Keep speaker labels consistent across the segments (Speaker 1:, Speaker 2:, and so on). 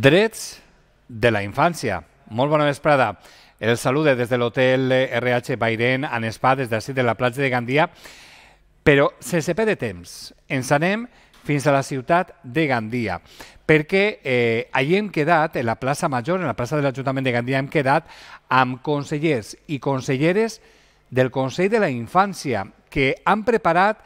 Speaker 1: Drets de la infància. Molt bona vesprada. El salude des de l'hotel RH Bairén en Spa, des d'ací de la platja de Gandia, però sense per de temps. Ens anem fins a la ciutat de Gandia, perquè eh, allí hem quedat, en la plaça Major, en la plaça de l'Ajuntament de Gandia, hem quedat amb consellers i conselleres del Consell de la Infància, que han preparat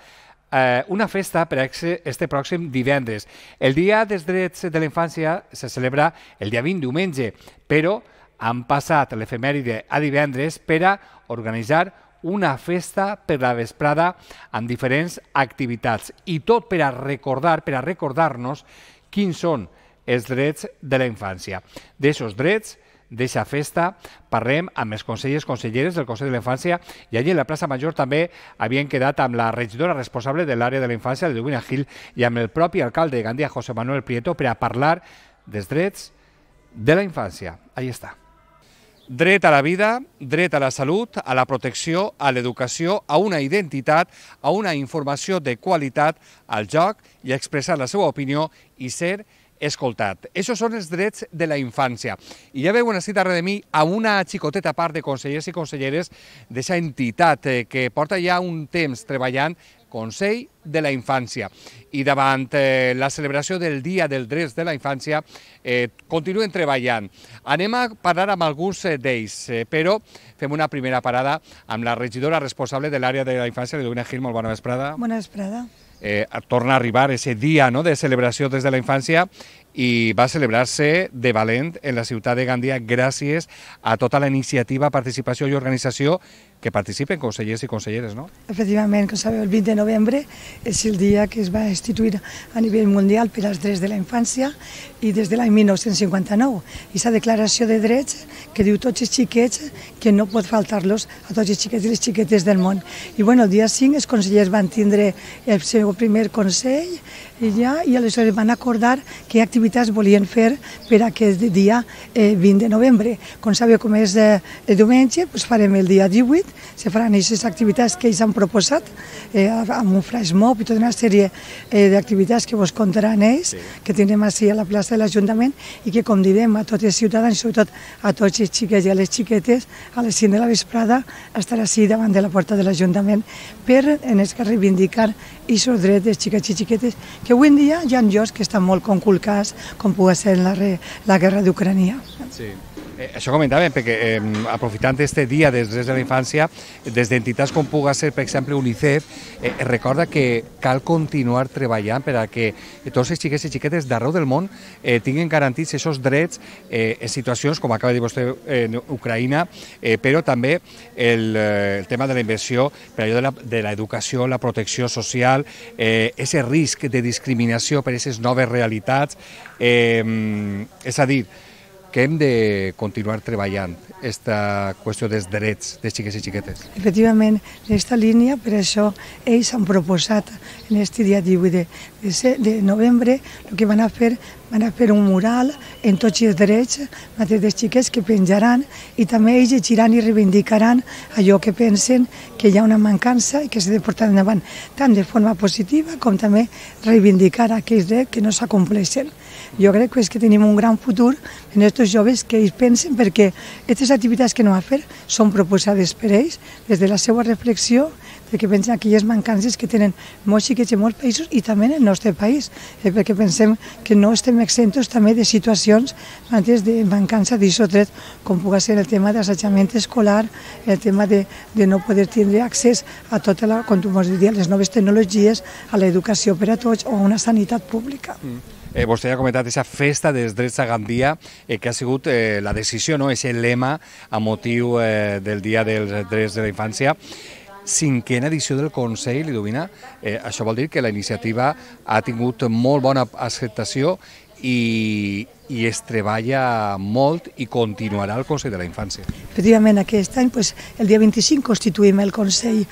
Speaker 1: eh, una festa per a este pròxim divendres. El Dia dels Drets de la Infància se celebra el dia 20 diumenge, però han passat l'efemèride a divendres per a organitzar una festa per la vesprada amb diferents activitats i tot per a recordar, per a recordar-nos quins són els drets de la infància. D'aquests drets d'aquesta festa. Parlem amb els consellers, conselleres del Consell de la Infància i allí a la plaça Major també havien quedat amb la regidora responsable de l'àrea de la infància, de Dubina Gil, i amb el propi alcalde de Gandia, José Manuel Prieto, per a parlar dels drets de la infància. Ahí està. Dret a la vida, dret a la salut, a la protecció, a l'educació, a una identitat, a una informació de qualitat, al joc i a expressar la seva opinió i ser escoltat. Això són els drets de la infància. I ja veuen així darrere de mi a una xicoteta part de consellers i conselleres d'aquesta entitat eh, que porta ja un temps treballant Consell de la Infància. I davant eh, la celebració del Dia del Drets de la Infància eh, continuen treballant. Anem a parlar amb alguns eh, d'ells, eh, però fem una primera parada amb la regidora responsable de l'àrea de la infància, l'Eduina Gil. Molt bona vesprada.
Speaker 2: Bona vesprada
Speaker 1: eh, torna a arribar ese dia no, de celebració des de la infància i va celebrar-se de valent en la ciutat de Gandia gràcies a tota la iniciativa, participació i organització que participen consellers i conselleres, no?
Speaker 2: Efectivament, com sabeu, el 20 de novembre és el dia que es va instituir a nivell mundial per als drets de la infància i des de l'any 1959. I s'ha declaració de drets que diu tots els xiquets que no pot faltar-los a tots els xiquets i les xiquetes del món. I bueno, el dia 5 els consellers van tindre el seu primer consell i, ja, i aleshores van acordar que activitats volien fer per aquest dia eh, 20 de novembre. Com sabeu com és eh, el diumenge, doncs farem el dia 18 se faran aquestes activitats que ells han proposat, eh, amb un flash mob i tota una sèrie eh, d'activitats que vos contaran ells, sí. que tindrem així a la plaça de l'Ajuntament i que convidem a tots els ciutadans, sobretot a tots els xiquets i a les xiquetes, a les 5 de la vesprada, a estar així davant de la porta de l'Ajuntament per en els que reivindicar aquests drets dels xiquets i xiquetes que avui en dia hi ha llocs que estan molt conculcats, com pugui ser en la, la guerra d'Ucrania.
Speaker 1: Sí. Eh, això comentàvem, perquè eh, aprofitant este dia des de la infància, des d'entitats com puga ser, per exemple, UNICEF, eh, recorda que cal continuar treballant per a que tots els xiquets i xiquetes d'arreu del món eh, tinguin garantits aquests drets eh, en situacions, com acaba de dir vostè, en Ucraïna, eh, però també el, eh, el tema de la inversió per allò de l'educació, la, de la protecció social, eh, risc de discriminació per aquestes noves realitats, eh, és a dir, que hem de continuar treballant aquesta qüestió dels drets de xiques i xiquetes.
Speaker 2: Efectivament, aquesta línia, per això ells han proposat en este dia 18 de, de, de novembre, el que van a fer van a fer un mural en tots els drets mateix dels xiquets que penjaran i també ells llegiran i reivindicaran allò que pensen que hi ha una mancança i que s'ha de portar endavant, tant de forma positiva com també reivindicar aquells drets que no s'acompleixen. Jo crec que és que tenim un gran futur en aquests joves que ells pensen perquè aquestes activitats que no va fer són proposades per ells des de la seva reflexió, perquè pensem aquelles mancances que tenen molts xiquets i molts països i també en el nostre país, eh, perquè pensem que no estem exemptos també de situacions antes de mancança d'isotret, com pugui ser el tema d'assetjament escolar, el tema de, de no poder tindre accés a tota la, com tu dir, les noves tecnologies, a l'educació per a tots o a una sanitat pública. Mm.
Speaker 1: Eh, vostè ha comentat aquesta festa dels drets a Gandia, eh, que ha sigut eh, la decisió, no? és el lema a motiu eh, del Dia dels Drets de la Infància cinquena edició del Consell i d'Ovina. Eh, això vol dir que la iniciativa ha tingut molt bona acceptació i, i es treballa molt i continuarà el Consell de la
Speaker 2: Infància. Efectivament, aquest any, pues, el dia 25, constituïm el Consell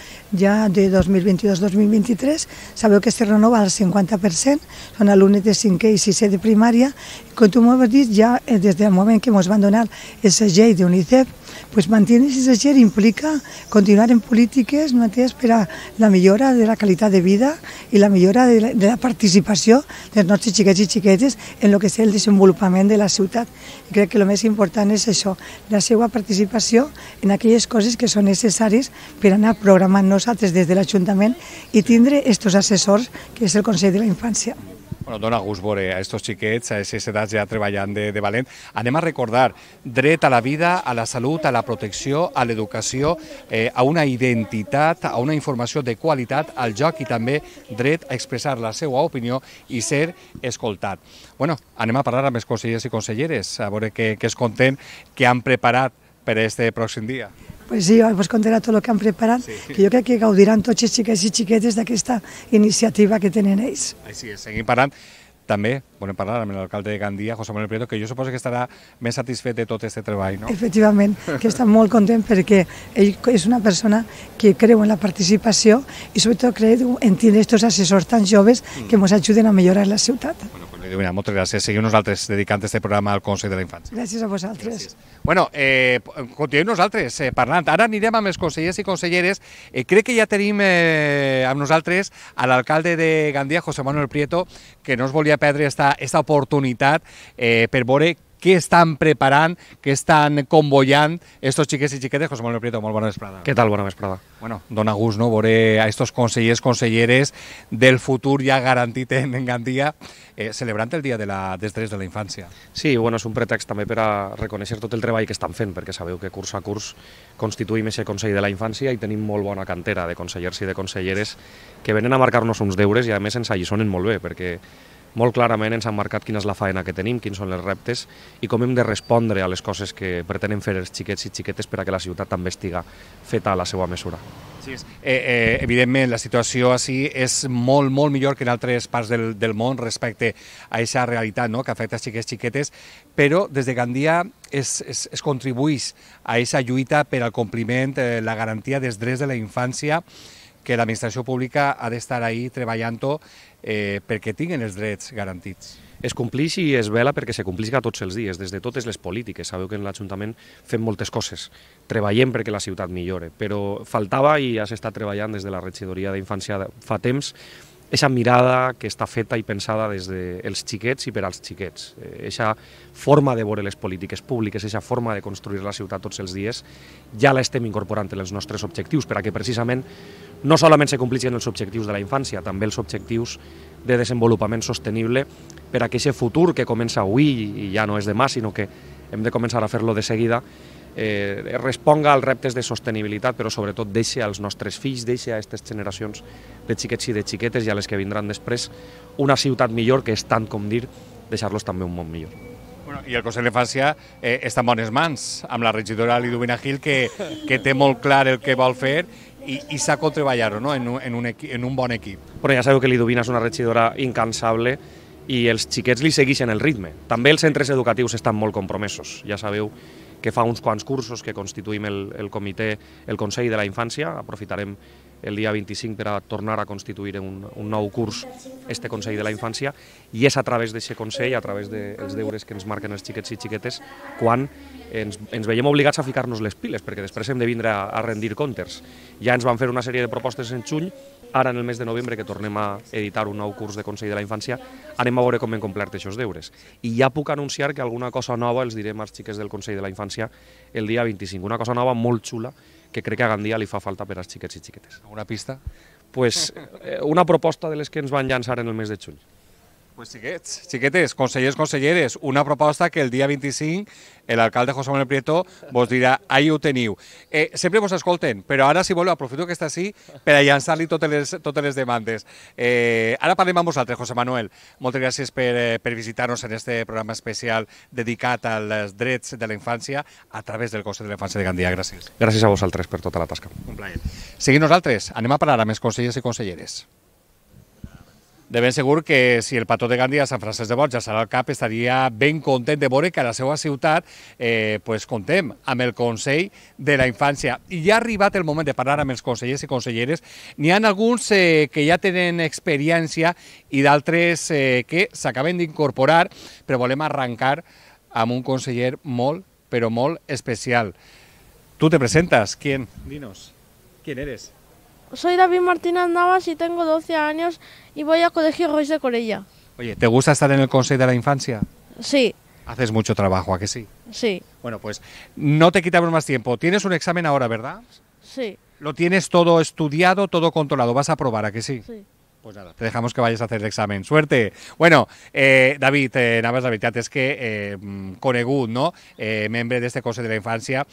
Speaker 2: ja de 2022-2023. Sabeu que es renova al 50%, són alumnes de 5è i 6è de primària. Com tu m'ho has dit, ja eh, des del moment que ens van donar el segell d'UNICEF, pues mantenir ese segell implica continuar en polítiques no entès, per a la millora de la qualitat de vida i la millora de la, de la participació dels nostres xiquets i xiquetes en el que és el desenvolupament l'Ajuntament de la ciutat. I crec que el més important és això, la seva participació en aquelles coses que són necessaris per anar programant nosaltres des de l'Ajuntament i tindre aquests assessors, que és el Consell de la Infància.
Speaker 1: Bueno, dona gust veure a estos xiquets, a aquestes edats ja treballant de, de valent. Anem a recordar dret a la vida, a la salut, a la protecció, a l'educació, eh, a una identitat, a una informació de qualitat, al joc i també dret a expressar la seva opinió i ser escoltat. Bueno, anem a parlar amb els consellers i conselleres, a veure què, què es content que han preparat per este pròxim dia?
Speaker 2: Pues sí, vos contaré tot el que han preparat, sí. que jo crec que gaudiran tots els xiquets i xiquetes d'aquesta iniciativa que tenen ells.
Speaker 1: Així és, seguim parlant també volem parlar amb l'alcalde de Gandia, José Manuel Prieto, que jo suposo que estarà més satisfet de tot aquest treball, no?
Speaker 2: Efectivament, que està molt content perquè ell és una persona que creu en la participació i sobretot creu en tindre aquests assessors tan joves mm. que ens ajuden a millorar la ciutat. Bueno,
Speaker 1: pues Eh, mira, moltes gràcies. Seguiu nosaltres dedicant aquest programa al Consell de la Infància. Gràcies a
Speaker 2: vosaltres. Gràcies.
Speaker 1: Bueno, eh, continuem nosaltres eh, parlant. Ara anirem amb els consellers i conselleres. Eh, crec que ja tenim eh, amb nosaltres a l'alcalde de Gandia, José Manuel Prieto, que no es volia perdre esta, esta oportunitat eh, per veure què estan preparant, què estan convoyant estos xiquets i xiquetes. José Manuel Prieto, molt bona vesprada. Què tal? Bona vesprada. Bueno, dona gust, no?, veure a estos consellers, conselleres del futur ja garantit en, Gandia, eh, celebrant el
Speaker 3: Dia de la destres de la Infància. Sí, bueno, és un pretext també per a reconèixer tot el treball que estan fent, perquè sabeu que curs a curs constituïm ese Consell de la Infància i tenim molt bona cantera de consellers i de conselleres que venen a marcar-nos uns deures i a més ens allisonen molt bé, perquè molt clarament ens han marcat quina és la faena que tenim, quins són els reptes i com hem de respondre a les coses que pretenen fer els xiquets i xiquetes per a que la ciutat també estiga feta a la seva mesura.
Speaker 1: Sí, és, eh, eh, evidentment, la situació així és molt, molt millor que en altres parts del, del món respecte a aquesta realitat no?, que afecta els xiquets i xiquetes, però des de Gandia es, es, es contribuïs a aquesta lluita per al compliment, eh, la garantia dels drets de la infància que l'administració
Speaker 3: pública ha d'estar ahí treballant-ho eh, perquè tinguin els drets garantits es complix i es vela perquè se complisca tots els dies, des de totes les polítiques. Sabeu que en l'Ajuntament fem moltes coses, treballem perquè la ciutat millore, però faltava i ja s'està treballant des de la regidoria d'Infància fa temps aquesta mirada que està feta i pensada des dels xiquets i per als xiquets. Eh, eixa forma de veure les polítiques públiques, eixa forma de construir la ciutat tots els dies, ja l'estem incorporant en els nostres objectius, per a que precisament no solament se complixen els objectius de la infància, també els objectius de desenvolupament sostenible per a aquest futur que comença avui i ja no és demà, sinó que hem de començar a fer-lo de seguida, eh, responga als reptes de sostenibilitat, però sobretot deixe als nostres fills, deixe a aquestes generacions de xiquets i de xiquetes i a les que vindran després una ciutat millor, que és tant com dir deixar-los també un món millor.
Speaker 1: Bueno, I el Consell d'Infància eh, està en bones mans, amb la regidora Lidovina Gil, que, que té molt clar el que vol fer i, i s'ha com treballar-ho no? en, un, en, un equip, en un bon equip.
Speaker 3: Però ja sabeu que l'Idovina és una regidora incansable i els xiquets li segueixen el ritme. També els centres educatius estan molt compromesos. Ja sabeu que fa uns quants cursos que constituïm el, el comitè, el Consell de la Infància, aprofitarem el dia 25 per a tornar a constituir un, un nou curs este Consell de la Infància i és a través d'aquest Consell, a través dels de, deures que ens marquen els xiquets i xiquetes, quan ens, ens veiem obligats a ficar-nos les piles, perquè després hem de vindre a, a rendir comptes. Ja ens van fer una sèrie de propostes en juny, ara en el mes de novembre, que tornem a editar un nou curs de Consell de la Infància, anem a veure com hem complert aquests deures. I ja puc anunciar que alguna cosa nova els direm als xiquets del Consell de la Infància el dia 25. Una cosa nova molt xula que crec que a Gandia li fa falta per als xiquets i xiquetes. Una pista? Pues, eh, una proposta de les que ens van llançar en el mes de juny.
Speaker 1: Pues chiquets, chiquetes, consellers, conselleres, una proposta que el dia 25 l'alcalde José Manuel Prieto vos dirà ahí ho teniu. Eh, sempre vos escolten, però ara, si voleu, aprofito que està així per a llançar-li totes, les, totes les demandes. Eh, ara parlem amb vosaltres, José Manuel. Moltes gràcies per, eh, per visitar-nos en este programa especial dedicat als drets de la infància a través del Consell de la Infància de Gandia. Gràcies. Gràcies a vosaltres per tota la tasca. Un plaer. Seguim nosaltres. Anem a parlar amb els consellers i conselleres. De ben segur que si el pató de Gandia, Sant Francesc de Borja, serà el cap, estaria ben content de veure que a la seva ciutat eh, pues, contem amb el Consell de la Infància. I ja ha arribat el moment de parlar amb els consellers i conselleres. N'hi ha alguns eh, que ja tenen experiència i d'altres eh, que s'acaben d'incorporar, però volem arrencar amb un conseller molt, però molt especial. Tu te presentes, qui? Dinos, qui eres? soy David Martínez Navas y tengo 12 años y voy a Colegio Rois de Corella. Oye, ¿te gusta estar en el Consejo de la Infancia? Sí. Haces mucho trabajo, ¿a que sí? Sí. Bueno, pues no te quitamos más tiempo. Tienes un examen ahora, ¿verdad? Sí. Lo tienes todo estudiado, todo controlado. ¿Vas a probar, a que sí? Sí. Pues nada, te dejamos que vayas a hacer el examen. Suerte. Bueno, eh, David, eh, Navas, David te es que eh, mm, ¿no? Eh, miembro de este Consejo de la Infancia,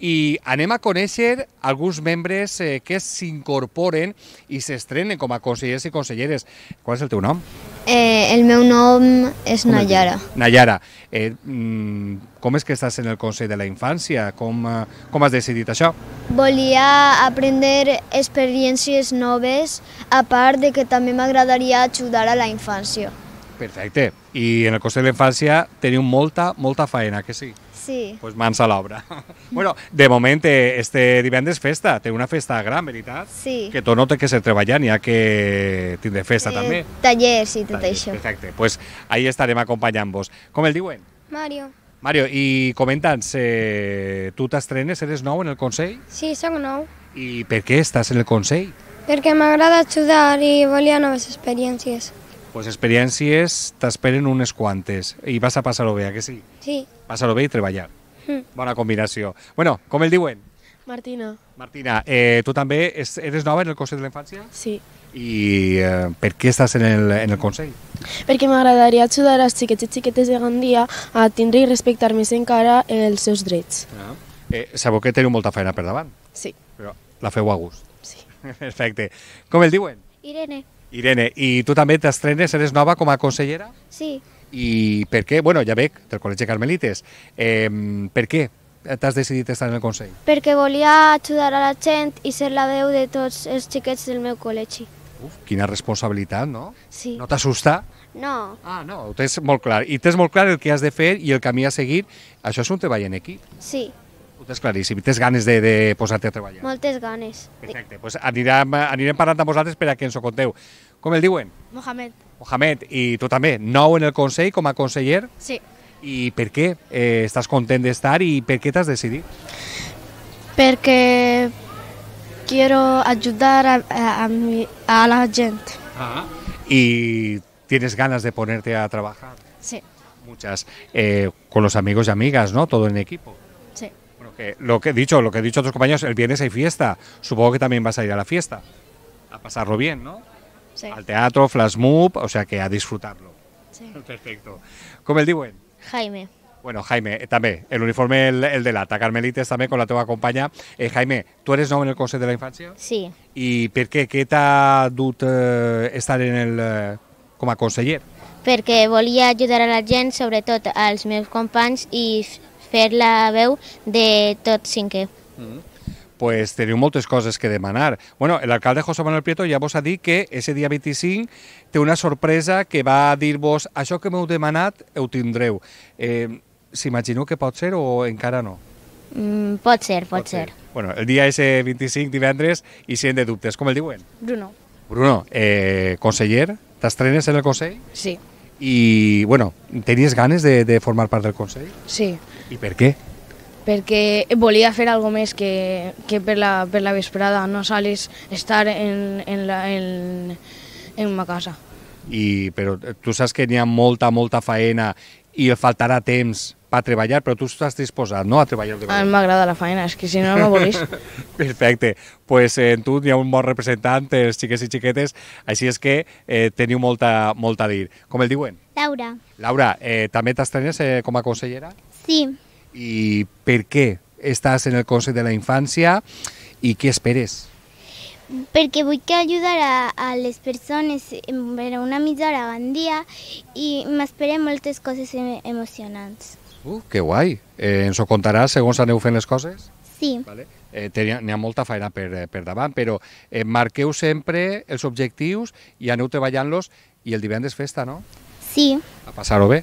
Speaker 1: i anem a conèixer alguns membres eh, que s'incorporen i s'estrenen com a consellers i conselleres. Qual és el teu nom? Eh, el meu nom és com Nayara. Nayara, eh, mm, com és que estàs en el Consell de la Infància? Com, eh, com has decidit això? Volia aprendre experiències noves, a part de que també m'agradaria ajudar a la infància. Perfecte. I en el Consell de la Infància teniu molta, molta feina, que sí? Sí. Pues mans a l'obra. bueno, de moment, eh, este divendres festa, té una festa gran, veritat? Sí. Que tot no té que ser treballant, hi ha que tindre festa eh, també. Tallers i tot tallers, això. Perfecte, pues ahí estarem acompanyant-vos. Com el diuen? Mario. Mario, i comenta'ns, eh, tu t'estrenes, eres nou en el Consell?
Speaker 2: Sí, sóc nou. I
Speaker 1: per què estàs en el Consell?
Speaker 2: Perquè m'agrada ajudar i volia noves experiències.
Speaker 1: Pues experiències t'esperen unes quantes i vas a passar-ho bé, que sí? Sí. Passar-ho bé i treballar. Mm. Bona combinació. Bueno, com el diuen? Martina. Martina, eh, tu també eres nova en el Consell de la Infància? Sí. I eh, per què estàs en el, en el Consell?
Speaker 4: Perquè m'agradaria ajudar els xiquets i xiquetes de Gandia a tindre i respectar més encara els seus drets.
Speaker 1: Ah. Eh, sabeu que teniu molta feina per davant.
Speaker 4: Sí.
Speaker 3: Però
Speaker 1: la feu a gust. Sí. Perfecte. Com el diuen? Irene. Irene, i tu també t'estrenes, eres nova com a consellera? Sí. I per què? Bueno, ja veig, del Col·legi Carmelites. Eh, per què t'has decidit estar en el Consell? Perquè volia ajudar a la gent i ser la veu de tots els xiquets del meu col·legi. Uf, quina responsabilitat, no? Sí. No t'assusta? No. Ah, no, ho tens molt clar. I tens molt clar el que has de fer i el camí a seguir. Això és un treball en equip. Sí. Ho tens claríssim. Tens ganes de, de posar-te a treballar? Moltes ganes. Perfecte. Pues anirem, anirem parlant amb vosaltres per a que ens ho conteu. ¿Cómo el diuen? Mohamed. Mohamed, ¿Y tú también? ¿No en el conseil como a conseller? Sí. por qué? Eh, ¿Estás eh, de content y por y te has decidido? Porque quiero ayudar a,
Speaker 4: la gente.
Speaker 1: ¿Y tienes ganas de ponerte a trabajar? Sí. Muchas. Eh, con los amigos y amigas, ¿no? Todo en equipo. Sí. lo que he dicho, lo que he dicho a tus compañeros, el viernes hay fiesta. Supongo que también vas a ir a la fiesta. A pasarlo bien, ¿no? Sí. Al teatro, Flash mob, o sea que a disfrutarlo. Sí. Perfecto. Com el diuen? Jaime. Bueno, Jaime, eh, també, el uniforme el, el de l'ATA. Carmelites, també, con la teva companya. Eh, Jaime, tu eres nou en el Consell de la Infància? Sí. I per què? Què t'ha dut eh, estar en el, eh, com a conseller?
Speaker 2: Perquè volia ajudar a la gent, sobretot als meus companys, i fer la veu de tot cinquè.
Speaker 1: Mm -hmm pues teniu moltes coses que demanar. Bueno, l'alcalde José Manuel Prieto ja vos ha dit que ese dia 25 té una sorpresa que va dir-vos això que m'heu demanat ho tindreu. Eh, S'imagino que pot ser o encara no?
Speaker 3: Mm,
Speaker 2: pot ser, pot, pot ser. ser.
Speaker 1: Bueno, el dia ese 25 divendres i si de dubtes, com el diuen? Bruno. Bruno, eh, conseller, t'estrenes en el Consell? Sí. I, bueno, tenies ganes de, de formar part del Consell? Sí. I per què?
Speaker 4: perquè
Speaker 1: volia fer alguna més que, que per, la, per la vesprada, no salis estar en, en, la,
Speaker 4: en, en ma casa.
Speaker 1: I, però eh, tu saps que n'hi ha molta, molta faena i faltarà temps per treballar, però tu estàs disposat no, a treballar. A mi
Speaker 4: m'agrada la
Speaker 2: feina, és que si no, no volis.
Speaker 1: Perfecte. Doncs pues, eh, en tu hi ha un bon representant, els eh, xiquets i xiquetes, així és que eh, teniu molta, molta a dir. Com el diuen? Laura. Laura, eh, també t'estrenes eh, com a consellera? Sí i per què estàs en el Consell de la Infància i què esperes? Perquè vull que ajudar a, a les persones per una mitja hora dia i m'esperen moltes coses emocionants. Uh, que guai! Eh, ens ho contaràs segons aneu fent les coses? Sí. Vale. Eh, N'hi ha molta feina per, eh, per davant, però eh, marqueu sempre els objectius i aneu treballant-los i el divendres festa, no? Sí. A passar-ho bé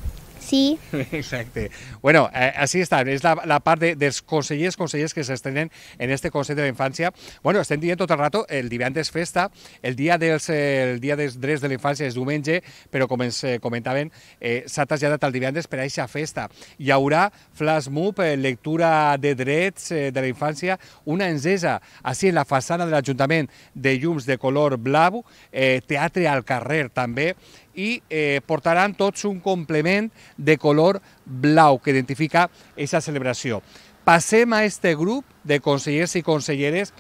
Speaker 1: sí. Exacte. Bueno, eh, així està, és la, la part de, dels consellers, consellers que s'estrenen en este Consell de la Infància. Bueno, estem dient tot el rato, el divendres festa, el dia dels, eh, el dia dels drets de la infància és diumenge, però com ens eh, comentaven, eh, s'ha traslladat el divendres per a aquesta festa. Hi haurà flash move, eh, lectura de drets eh, de la infància, una encesa, així en la façana de l'Ajuntament de llums de color blau, eh, teatre al carrer també, i eh, portaran tots un complement de color blau que identifica aquesta celebració. Passem a este grup de consellers i conselleres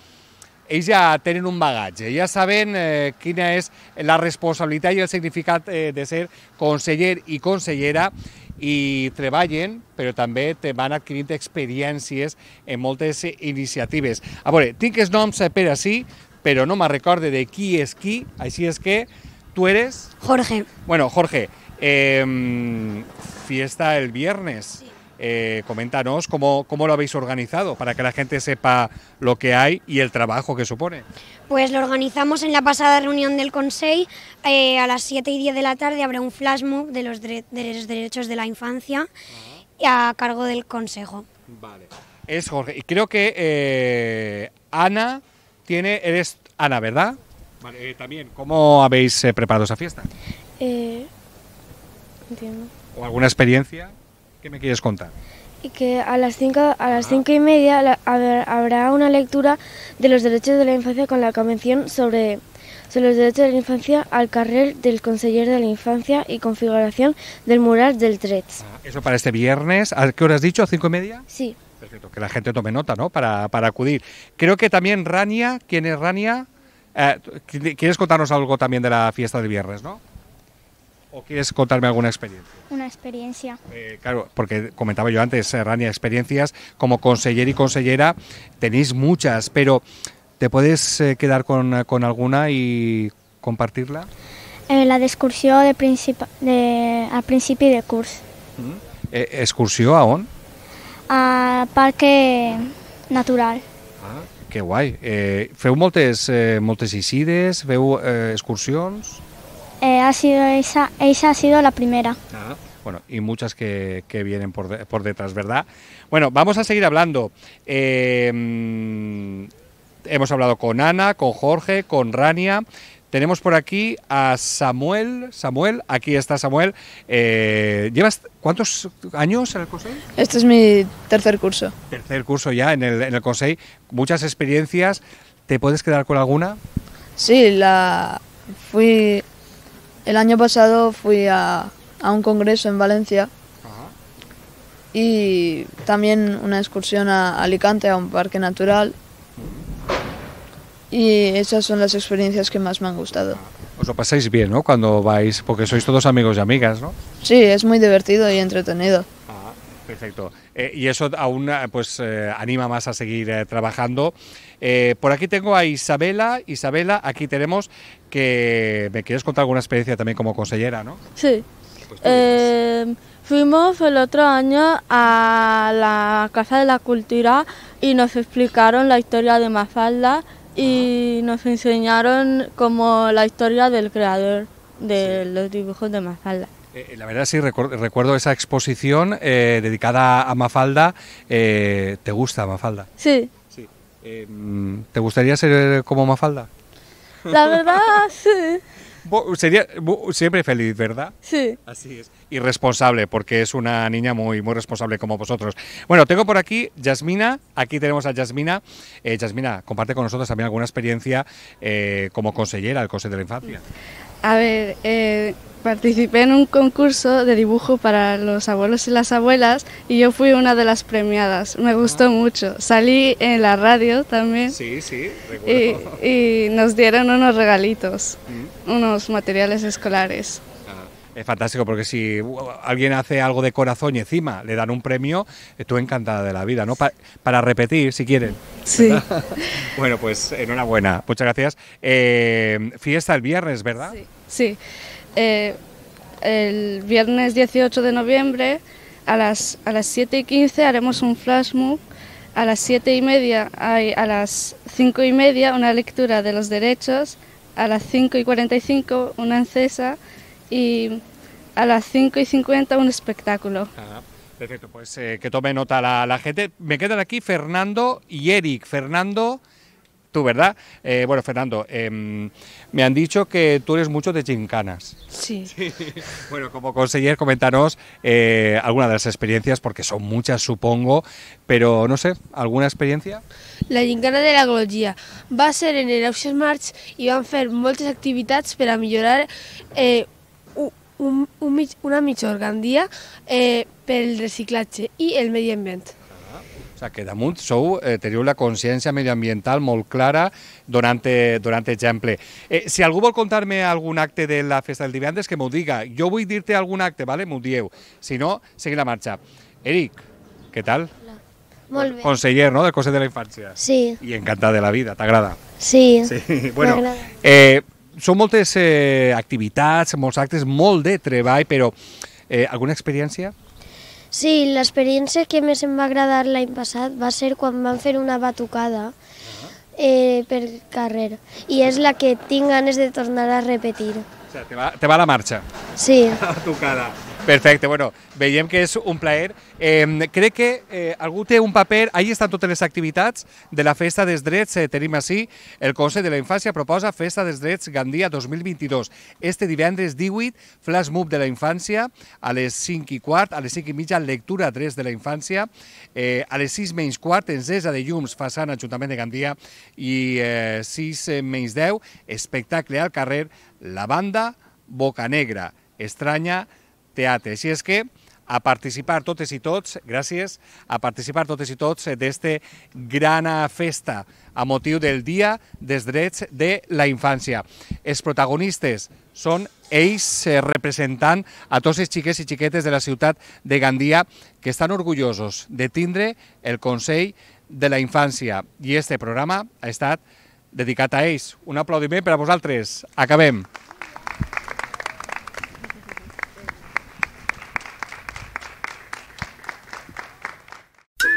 Speaker 1: ells ja tenen un bagatge, ja saben eh, quina és la responsabilitat i el significat eh, de ser conseller i consellera i treballen, però també te van adquirint experiències en moltes iniciatives. A veure, tinc els noms eh, per així, però no me'n recorde de qui és qui, així és que ¿Tú eres? Jorge. Bueno, Jorge, em, fiesta el viernes. Eh, coméntanos cómo, lo habéis organizado para que la gente sepa lo que hay y el trabajo que supone.
Speaker 3: Pues lo organizamos en la pasada reunión del Consejo. Eh, a las 7 y 10 de la tarde habrá un flash de los, derechos de la infancia a cargo del Consejo. Vale.
Speaker 1: Es Jorge. Y creo que eh, Ana tiene. Eres Ana, ¿verdad? Eh, también, ¿cómo habéis eh, preparado esa fiesta?
Speaker 4: Eh, entiendo. ¿O alguna experiencia
Speaker 1: que me quieres contar?
Speaker 4: Y que a las cinco, a las ah. y media
Speaker 1: habrá una lectura de los derechos de la infancia con la Convención sobre, los derechos de la infancia al carrer del Conseller de la Infancia y configuración del mural del Tret. Ah, eso para este viernes. ¿A qué hora has dicho? ¿A cinco y media? Sí. Perfecto, que la gente tome nota, ¿no? Para, para acudir. Creo que también Rania, ¿quién es Rania? Eh, ¿Quieres contarnos algo también de la fiesta de viernes, no? ¿O quieres contarme alguna experiencia? Una experiencia. Eh, claro, porque comentaba yo antes, eh, Rania, experiencias como conseller y consellera tenéis muchas, pero ¿te puedes quedar con, con, alguna y compartirla? la de excursión de al principio de curso. ¿Excursión a dónde?
Speaker 2: Al Parque Natural.
Speaker 1: Ah. ¡Qué guay! Eh, feu moltes, eh, moltes eh, excursions? Eh, ha sido esa, esa ha sido la primera. Ah, bueno, y muchas que, vienen por, detrás, ¿verdad? Bueno, vamos a seguir hablando. Eh, mm, hemos hablado con Ana, con Jorge, con Rania. Tenemos por aquí a Samuel. Samuel, aquí está Samuel. Eh, ¿Llevas cuántos años en el consejo? Este es
Speaker 2: mi tercer curso.
Speaker 1: Tercer curso ya en el, en Muchas experiencias. ¿Te puedes quedar con alguna?
Speaker 2: Sí, la fui el año pasado fui a, un congreso en Valencia y también una excursión a Alicante, a un parque natural y esas son las experiencias que más me han gustado.
Speaker 1: Os lo pasáis bien, ¿no? Cuando vais, porque sois todos amigos y amigas, ¿no?
Speaker 2: Sí, es muy divertido y entretenido. Ah,
Speaker 1: perfecto. Eh, y eso aún eh, pues eh, anima más a seguir trabajando. por aquí tengo a Isabela. Isabela, aquí tenemos que me quieres contar alguna experiencia también como consejera, ¿no?
Speaker 4: Sí. Pues
Speaker 1: fuimos el otro año a la Casa de la Cultura y nos explicaron la historia de Mafalda y nos enseñaron como la historia del creador de los dibujos de Mafalda. Eh, eh, la verdad sí, recuerdo esa exposición eh, dedicada a Mafalda. ¿Te gusta Mafalda?
Speaker 4: Sí. sí. Em,
Speaker 1: ¿Te gustaría ser como Mafalda?
Speaker 4: La verdad, sí.
Speaker 1: Sería siempre feliz, ¿verdad?
Speaker 4: Sí.
Speaker 2: Así es
Speaker 1: irresponsable, porque es una niña muy, muy responsable como vosotros. Bueno, tengo por aquí Yasmina, aquí tenemos a Yasmina. Eh, Yasmina, comparte con nosotros también alguna experiencia eh, como consellera del Consejo de la Infancia. A ver, eh, participé en un concurso de dibujo para los abuelos y las abuelas y yo fui una de las premiadas. Me ah. gustó mucho. Salí
Speaker 4: en la radio también. Sí,
Speaker 1: sí, recuerdo.
Speaker 4: Y, nos dieron unos regalitos, mm. unos materiales escolares.
Speaker 1: Es fantástico, porque si uh, alguien hace algo de corazón y encima le dan un premio, eh, tú encantada de la vida, ¿no? para repetir, si quieren. Sí. bueno, pues enhorabuena, muchas gracias. Eh, fiesta el viernes, ¿verdad? Sí. Eh, el viernes 18 de noviembre a las, a las 7 y 15 haremos un flash A las 7 y media hay a las 5 y media una lectura de los derechos. A las 5 y 45 una encesa y a las 5 y 50 un
Speaker 4: espectáculo.
Speaker 1: Ah, perfecto, pues eh, que tome nota la, gente. Me quedan aquí Fernando y Eric. Fernando, tú, ¿verdad? Eh, bueno, Fernando, em, me han dicho que tú eres mucho de gincanas. Sí. Bueno, como consejero coméntanos eh, alguna de las experiencias, porque son muchas, supongo, pero no sé, ¿alguna experiencia?
Speaker 2: La gincana de la l'ecologia va a ser en el Ocean March ...y van a hacer muchas actividades para mejorar... un, un mig, una mitja organdia eh, pel reciclatge i el medi ambient.
Speaker 1: O sigui, que damunt sou, eh, teniu la consciència mediambiental molt clara donant, donant exemple. Eh, eh, si algú vol contar-me algun acte de la festa del divendres, que m'ho diga. Jo vull dir-te algun acte, vale? m'ho dieu. Si no, seguim la marxa. Eric, què tal? Hola. Molt bé. Conseller, no?, del Consell de la Infància. Sí. I encantat de la vida, t'agrada? Sí, sí. bueno, eh, són moltes eh, activitats, molts actes, molt de treball, però eh, alguna experiència?
Speaker 2: Sí, l'experiència que més em va agradar l'any passat va ser quan van fer una batucada eh, per carrer i és la que tinc ganes de tornar a repetir. O
Speaker 1: sigui, te va, te va la marxa? Sí. La batucada. Perfecte, bueno, veiem que és un plaer. Eh, crec que eh, algú té un paper, ahir estan totes les activitats de la Festa dels Drets, eh, tenim així, el Consell de la Infància proposa Festa dels Drets Gandia 2022. Este divendres 18, flash move de la infància, a les 5 i quart, a les 5 i mitja, lectura drets de la infància, eh, a les 6 menys quart, encesa de llums, façana Ajuntament de Gandia, i eh, 6 eh, menys 10, espectacle al carrer, la banda Boca Negra, estranya, teatre. Així és que a participar totes i tots, gràcies, a participar totes i tots d'este gran eh, festa a motiu del Dia dels Drets de la Infància. Els protagonistes són ells eh, representant a tots els xiquets i xiquetes de la ciutat de Gandia que estan orgullosos de tindre el Consell de la Infància. I este programa ha estat dedicat a ells. Un aplaudiment per a vosaltres. Acabem.